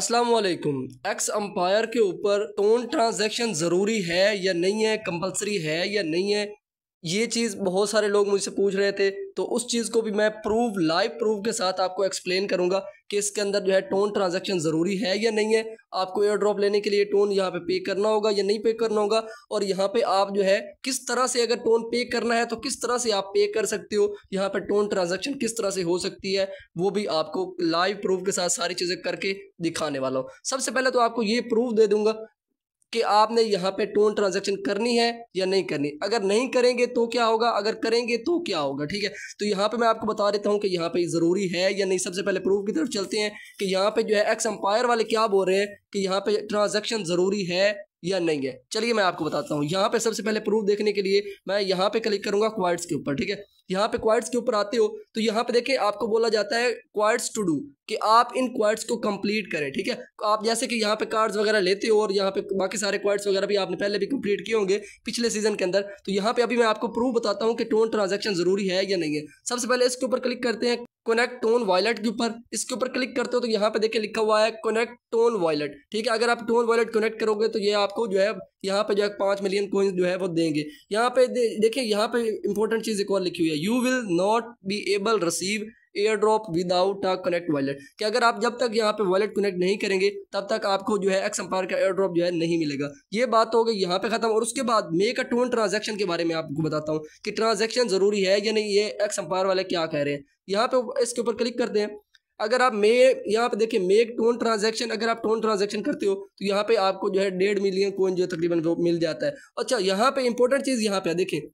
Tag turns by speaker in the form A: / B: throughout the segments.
A: Aslam x empire के ऊपर tone transaction ज़रूरी है या नहीं है कंपलसरी है या नहीं है ये चीज़ बहुत सारे लोग मुझसे पूछ रहे थे तो उस चीज़ को भी मैं प्रूफ लाइव प्रूफ के साथ आपको एक्सप्लेन करूंगा कि इसके अंदर जो है टोन ट्रांजैक्शन ज़रूरी है या नहीं है आपको एयर ड्रॉप लेने के लिए टोन यहाँ पे पे करना होगा या नहीं पे करना होगा और यहाँ पे आप जो है किस तरह से अगर टोन पे करना है तो किस तरह से आप पे कर सकते हो यहाँ पर टोन ट्रांजेक्शन किस तरह से हो सकती है वो भी आपको लाइव प्रूफ के साथ सारी चीज़ें करके दिखाने वाला हूँ सबसे पहले तो आपको ये प्रूफ दे दूंगा कि आपने यहाँ पे टोन ट्रांजेक्शन करनी है या नहीं करनी अगर नहीं करेंगे तो क्या होगा अगर करेंगे तो क्या होगा ठीक है तो यहाँ पे मैं आपको बता देता हूँ कि यहाँ पे ज़रूरी है या नहीं सबसे पहले प्रूफ की तरफ चलते हैं कि यहाँ पे जो है एक्स एम्पायर वाले क्या बोल रहे हैं कि यहाँ पे ट्रांजेक्शन ज़रूरी है या नहीं है चलिए मैं आपको बताता हूँ यहाँ पे सबसे पहले प्रूफ देखने के लिए मैं यहाँ पे क्लिक करूंगा क्वाइट्स के ऊपर ठीक है यहाँ पे क्वाइट्स के ऊपर आते हो तो यहाँ पे देखिए आपको बोला जाता है क्वाइट्स टू डू कि आप इन क्वाइट्स को कंप्लीट करें ठीक है आप जैसे कि यहाँ पे कार्ड्स वगैरह लेते हो और यहाँ पे बाकी सारे क्वाइट्स वगैरह भी आपने पहले भी कंप्लीट किए होंगे पिछले सीजन के अंदर तो यहाँ पे अभी मैं आपको प्रूफ बताता हूँ कि टोन ट्रांजेक्शन जरूरी है या नहीं है सबसे पहले इसके ऊपर क्लिक करते हैं कनेक्ट टोन वॉयलेट के ऊपर इसके ऊपर क्लिक करते हो तो यहाँ पे देखिए लिखा हुआ है कनेक्ट टोन वॉयलेट ठीक है अगर आप टोन वॉयलेट कनेक्ट करोगे तो ये आपको जो है यहाँ पे जो है पाँच मिलियन कोइंस जो है वो देंगे यहाँ पे दे, देखिए यहाँ पे इंपॉर्टेंट चीज़ एक और लिखी हुई है you will not be able receive airdrop without a connect wallet कि अगर आप जब तक यहाँ पे वॉलेट कनेक्ट नहीं करेंगे तब तक आपको जो है एक्स एम्पायर का एयर ड्रॉप जो है नहीं मिलेगा ये बात हो गई यहाँ पे खत्म और उसके बाद मेक अ टोन ट्रांजेक्शन के बारे में आपको बताता हूँ कि ट्रांजेक्शन ज़रूरी है या नहीं ये एक्स एम्पायर वाले क्या कह रहे हैं यहाँ पे इसके ऊपर क्लिक करते हैं अगर आप मे यहाँ पे देखिए मेक टोन ट्रांजेक्शन अगर आप टोन ट्रांजेक्शन करते हो तो यहाँ पे आपको जो है डेढ़ मिलियन कोइन जो तकरीबन मिल जाता है अच्छा यहाँ पे इंपॉर्टेंट चीज़ यहाँ पे देखिए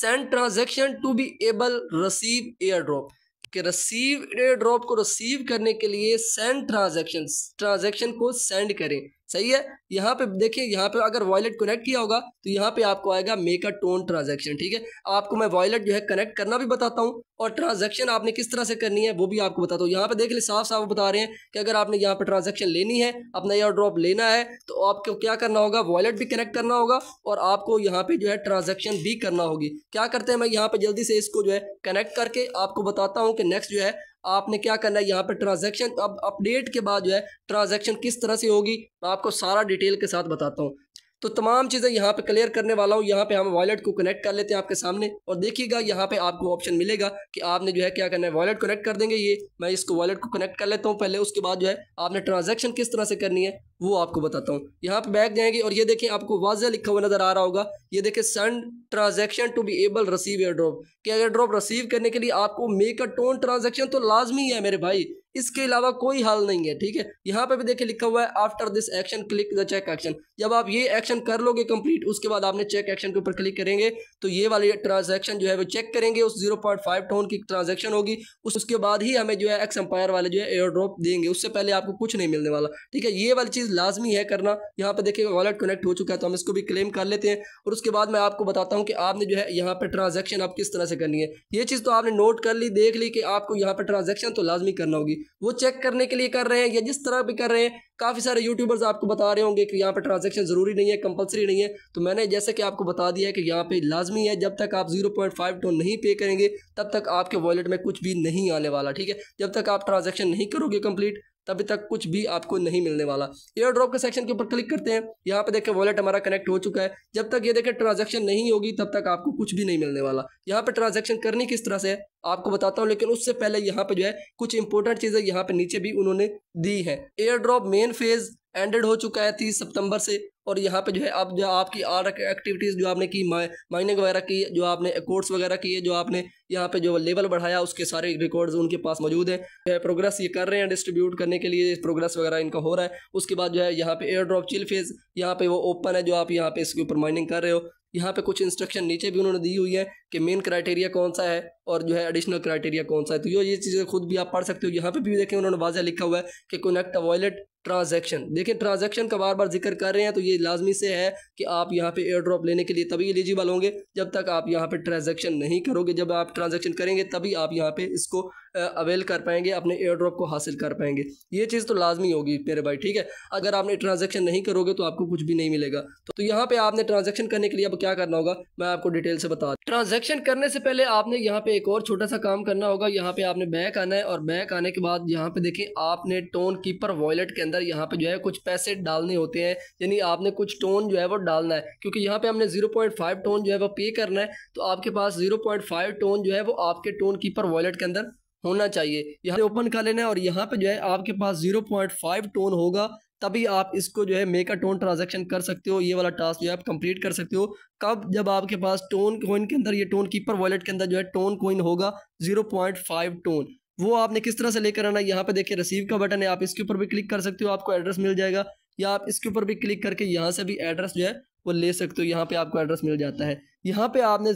A: send transaction to be able receive airdrop कि एयर ड्रॉप को रिसीव करने के लिए सेंड ट्रांजेक्शन ट्रांजेक्शन को सेंड करें सही है यहाँ पे देखिए यहाँ पे अगर वॉलेट कनेक्ट किया होगा तो यहाँ पे आपको आएगा मेक अ टोन ट्रांजेक्शन ठीक है आपको मैं वॉलेट जो है कनेक्ट करना भी बताता हूँ और ट्रांजेक्शन आपने किस तरह से करनी है वो भी आपको बताता हूँ यहाँ पे देख ले साफ साफ बता रहे हैं कि अगर आपने यहाँ पे ट्रांजेक्शन लेनी है अपना एयर ड्रॉप लेना है तो आपको क्या करना होगा वॉलेट भी कनेक्ट करना होगा और आपको यहाँ पे जो है ट्रांजेक्शन भी करना होगी क्या करते हैं मैं यहाँ पे जल्दी से इसको जो है कनेक्ट करके आपको बताता हूँ हूँ कि नेक्स्ट जो है आपने क्या करना है यहाँ पर ट्रांजेक्शन तो अब अपडेट के बाद जो है ट्रांजेक्शन किस तरह से होगी मैं आपको सारा डिटेल के साथ बताता हूँ तो तमाम चीज़ें यहाँ पे क्लियर करने वाला हूँ यहाँ पे हम वॉलेट को कनेक्ट कर लेते हैं आपके सामने और देखिएगा यहाँ पे आपको ऑप्शन मिलेगा कि आपने जो है क्या करना है वॉलेट कनेक्ट कर देंगे ये मैं इसको वॉलेट को कनेक्ट कर लेता हूँ पहले उसके बाद जो है आपने ट्रांजैक्शन किस तरह से करनी है वो आपको बताता हूँ यहाँ पे बैग जाएंगे और ये देखें आपको वाजह लिखा हुआ नज़र आ रहा होगा ये देखें send transaction to be able receive airdrop कि एयर ड्रॉप रिसीव करने के लिए आपको मेक अ टोन ट्रांजैक्शन तो लाजमी है मेरे भाई इसके अलावा कोई हल नहीं है ठीक है यहाँ पे भी देखे लिखा हुआ है after this action click the check action जब आप ये एक्शन कर लोगे कंप्लीट उसके बाद आपने चेक एक्शन के ऊपर क्लिक करेंगे तो ये वाली ट्रांजेक्शन जो है वो चेक करेंगे उस फाइव टोन की ट्रांजेक्शन होगी उसके बाद ही हमें जो है एक्स एम्पायर वाले जो है एयर ड्रॉप देंगे उससे पहले आपको कुछ नहीं मिलने वाला ठीक है ये वाली चीज़ चीज़ लाजमी है करना यहाँ पर देखिए वॉलेट कनेक्ट हो चुका है तो हम इसको भी क्लेम कर लेते हैं और उसके बाद मैं आपको बताता हूँ कि आपने जो है यहाँ पर ट्रांजेक्शन आप किस तरह से करनी है ये चीज़ तो आपने नोट कर ली देख ली कि आपको यहाँ पर ट्रांजेक्शन तो लाजमी करना होगी वो चेक करने के लिए कर रहे हैं या जिस तरह भी कर रहे हैं काफ़ी सारे यूट्यूबर्स आपको बता रहे होंगे कि यहाँ पर ट्रांजेक्शन ज़रूरी नहीं है कंपलसरी नहीं है तो मैंने जैसे कि आपको बता दिया है कि यहाँ पे लाजमी है जब तक आप 0.5 टोन तो नहीं पे करेंगे तब तक आपके वॉलेट में कुछ भी नहीं आने वाला ठीक है जब तक आप ट्रांजेक्शन नहीं करोगे कंप्लीट तभी तक कुछ भी आपको नहीं मिलने वाला एयर ड्रॉप के सेक्शन के ऊपर क्लिक करते हैं यहाँ पे देखें वॉलेट हमारा कनेक्ट हो चुका है जब तक ये देखें ट्रांजैक्शन नहीं होगी तब तक आपको कुछ भी नहीं मिलने वाला यहाँ पे ट्रांजैक्शन करनी किस तरह से है आपको बताता हूँ लेकिन उससे पहले यहाँ पे जो है कुछ इंपॉर्टेंट चीज़ें यहाँ पे नीचे भी उन्होंने दी है airdrop main phase ended हो चुका है तीस सितंबर से और यहाँ पे जो है आप जो आपकी आर एक्टिविटीज़ जो आपने की माइनिंग वगैरह की जो आपने कोर्स वगैरह किए जो आपने यहाँ पे जो लेवल बढ़ाया उसके सारे रिकॉर्ड्स उनके पास मौजूद हैं जो है प्रोग्रेस ये कर रहे हैं डिस्ट्रीब्यूट करने के लिए प्रोग्रेस वगैरह इनका हो रहा है उसके बाद जो है यहाँ पे एयर ड्रॉप चिल फेज यहाँ पे वो ओपन है जो आप यहाँ पे इसके ऊपर माइनिंग कर रहे हो यहाँ पे कुछ इंस्ट्रक्शन नीचे भी उन्होंने दी हुई है कि मेन क्राइटेरिया कौन सा है और जो है एडिशनल क्राइटेरिया कौन सा है तो ये चीज़ें खुद भी आप पढ़ सकते हो यहाँ पे भी देखें उन्होंने वाजह लिखा हुआ है कि कनेक्ट वॉलेट ट्रांजेक्शन देखिए ट्रांजेक्शन का बार बार जिक्र कर रहे हैं तो ये लाजमी से है कि आप यहाँ पे एयर ड्रॉप लेने के लिए तभी एलिजिबल होंगे जब तक आप यहाँ पे ट्रांजेक्शन नहीं करोगे जब आप ट्रांजेक्शन करेंगे तभी आप यहाँ पे इसको अवेल कर पाएंगे अपने एयर ड्रॉप को हासिल कर पाएंगे ये चीज़ तो लाजमी होगी मेरे भाई ठीक है अगर आपने ट्रांजेक्शन नहीं करोगे तो आपको कुछ भी नहीं मिलेगा तो, तो यहाँ पर आपने ट्रांजेक्शन करने के लिए अब क्या करना होगा मैं आपको डिटेल से बता ट्रांजेक्शन करने से पहले आपने यहाँ पे आपने एक और छोटा सा काम करना होगा यहाँ पे आपने बैक आना है और बैक आने के बाद यहाँ पे देखिए आपने टोन कीपर वॉलेट के अंदर यहाँ पे जो है कुछ पैसे डालने होते हैं यानी आपने कुछ टोन जो है वो डालना है क्योंकि यहाँ पे हमने 0.5 टोन जो है वो पे करना है तो आपके पास 0.5 टोन जो है वो आपके टोन कीपर वॉलेट के अंदर होना चाहिए यहाँ ओपन कर लेना है और यहाँ पे जो है आपके पास 0.5 टोन होगा तभी आप इसको जो है मेक अ टोन ट्रांजेक्शन कर सकते हो ये वाला टास्क जो है आप कंप्लीट कर सकते हो कब जब आपके पास टोन कोइन के अंदर ये टोन कीपर वॉलेट के अंदर जो है टोन कोइन होगा जीरो पॉइंट फाइव टोन वो आपने किस तरह से लेकर आना यहाँ पे देखिए रिसीव का बटन है आप इसके ऊपर भी क्लिक कर सकते हो आपको एड्रेस मिल जाएगा या आप इसके ऊपर भी क्लिक करके यहाँ से भी एड्रेस जो है वो ले सकते हो यहाँ पे आपको एड्रेस मिल जाता है यहाँ पे आपने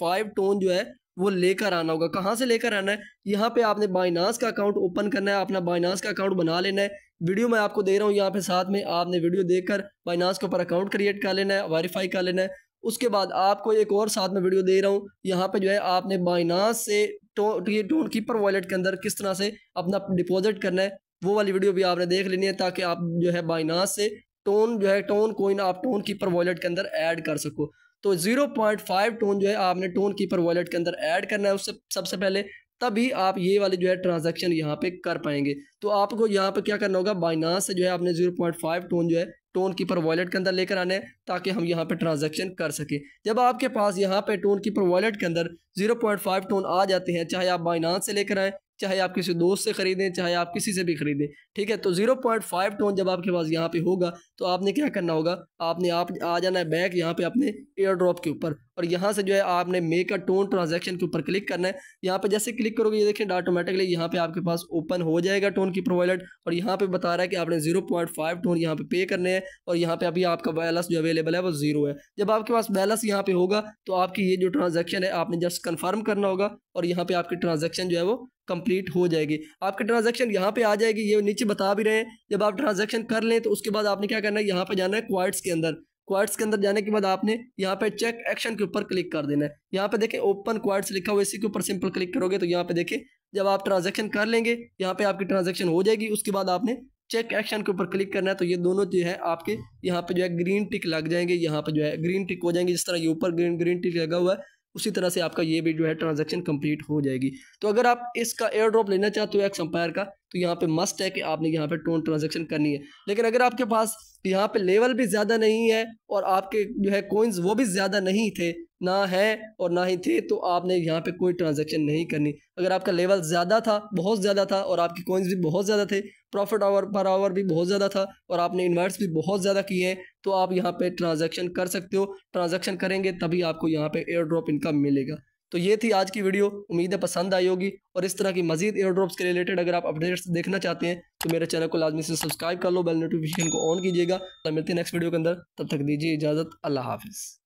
A: फाइव टोन जो है वो लेकर आना होगा कहाँ से लेकर आना है यहाँ पे आपने बाइनास का अकाउंट ओपन करना है अपना बाइनास का अकाउंट बना लेना है वीडियो मैं आपको दे रहा हूँ यहाँ पे साथ में आपने वीडियो देखकर बाइनास के ऊपर अकाउंट क्रिएट कर लेना है वेरीफाई कर लेना है उसके बाद आपको एक और साथ में वीडियो दे रहा हूँ यहाँ पे जो है आपने बाइनास से टोन टोन कीपर वॉलेट के अंदर किस तरह से अपना डिपॉजिट करना है वो वाली वीडियो भी आपने देख लेनी है ताकि आप जो है बाइनास से टोन जो है टोन कोइन आप टोन कीपर वॉलेट के अंदर ऐड कर सको तो 0.5 टोन जो है आपने टोन कीपर वॉलेट के अंदर ऐड करना है उससे सबसे पहले तभी आप ये वाले जो है ट्रांजेक्शन यहाँ पे कर पाएंगे तो आपको यहाँ पे क्या करना होगा बाइनास से जो है आपने 0.5 टोन जो है टोन कीपर वॉलेट के अंदर लेकर आना है ताकि हम यहाँ पे ट्रांजेक्शन कर सकें जब आपके पास यहाँ पे टोन कीपर वॉलेट के अंदर 0.5 टोन आ जाते हैं चाहे आप बाइनास से लेकर आएँ चाहे आप किसी दोस्त से खरीदें चाहे आप किसी से भी खरीदें ठीक है तो जीरो पॉइंट फाइव टोन जब आपके पास यहाँ पे होगा तो आपने क्या करना होगा आपने आप आ जाना है बैग यहाँ पे अपने एयर ड्रॉप के ऊपर और यहाँ से जो है आपने मेक अ टोन ट्रांजेक्शन के ऊपर क्लिक करना है यहाँ पे जैसे क्लिक करोगे ये देखें ऑटोमेटिकली यहाँ पे आपके पास ओपन हो जाएगा टोन की प्रोवाइलेट और यहाँ पे बता रहा है कि आपने जीरो पॉइंट फाइव टोन यहाँ पे पे करने हैं और यहाँ पे अभी आपका बैलेंस जो अवेलेबल है वो जीरो है जब आपके पास बैलेंस यहाँ पे होगा तो आपकी ये जो ट्रांजेक्शन है आपने जस्ट कन्फर्म करना होगा और यहाँ पे आपकी ट्रांजेक्शन जो है वो कंप्लीट हो जाएगी आपकी ट्रांजैक्शन यहाँ पे आ जाएगी ये नीचे बता भी रहे हैं जब आप ट्रांजैक्शन कर लें तो उसके बाद आपने क्या करना है यहाँ पे जाना है क्वाइट्स के अंदर क्वार्ट्स के अंदर जाने के बाद आपने यहाँ पे चेक एक्शन के ऊपर क्लिक कर देना है यहाँ पे देखें ओपन क्वार्ट्स लिखा हुआ इसी के ऊपर सिंपल क्लिक करोगे तो यहाँ पे देखें जब आप ट्रांजेक्शन कर लेंगे यहाँ पे आपकी ट्रांजेक्शन हो जाएगी उसके बाद आपने चेक एक्शन के ऊपर क्लिक करना है तो ये दोनों जो है आपके यहाँ पे जो है ग्रीन टिक लग जाएंगे यहाँ पे जो है ग्रीन टिक हो जाएंगे जिस तरह ये ऊपर ग्रीन ग्रीन टिक लगा हुआ है उसी तरह से आपका ये भी जो है ट्रांजेक्शन कंप्लीट हो जाएगी तो अगर आप इसका एयर ड्रॉप लेना चाहते हो एक्स एम्पायर का तो यहाँ पे मस्ट है कि आपने यहाँ पे टोन ट्रांजेक्शन करनी है लेकिन अगर आपके पास यहाँ पे लेवल भी ज़्यादा नहीं है और आपके जो है कोइंस वो भी ज़्यादा नहीं थे ना है और ना ही थे तो आपने यहाँ पे कोई ट्रांजैक्शन नहीं करनी अगर आपका लेवल ज़्यादा था बहुत ज़्यादा था और आपकी कोइंस भी बहुत ज़्यादा थे प्रॉफिट आवर पर आवर भी बहुत ज़्यादा था और आपने इन्वर्ट्स भी बहुत ज़्यादा किए हैं तो आप यहाँ पे ट्रांजैक्शन कर सकते हो ट्रांजेक्शन करेंगे तभी आपको यहाँ पर एयर ड्रॉप इनकम मिलेगा तो ये थी आज की वीडियो उम्मीद है पसंद आई होगी और इस तरह की मजीद एयर ड्रॉप्स के रिलेटेड अगर आप अपडेट्स देखना चाहते हैं तो मेरे चैनल को लाजमी से सब्सक्राइब कर लो बेल नोटिफिकेशन को ऑन कीजिएगा तो मिलते हैं नेक्स्ट वीडियो के अंदर तब तक दीजिए इजाज़त अल्लाह हाफिज़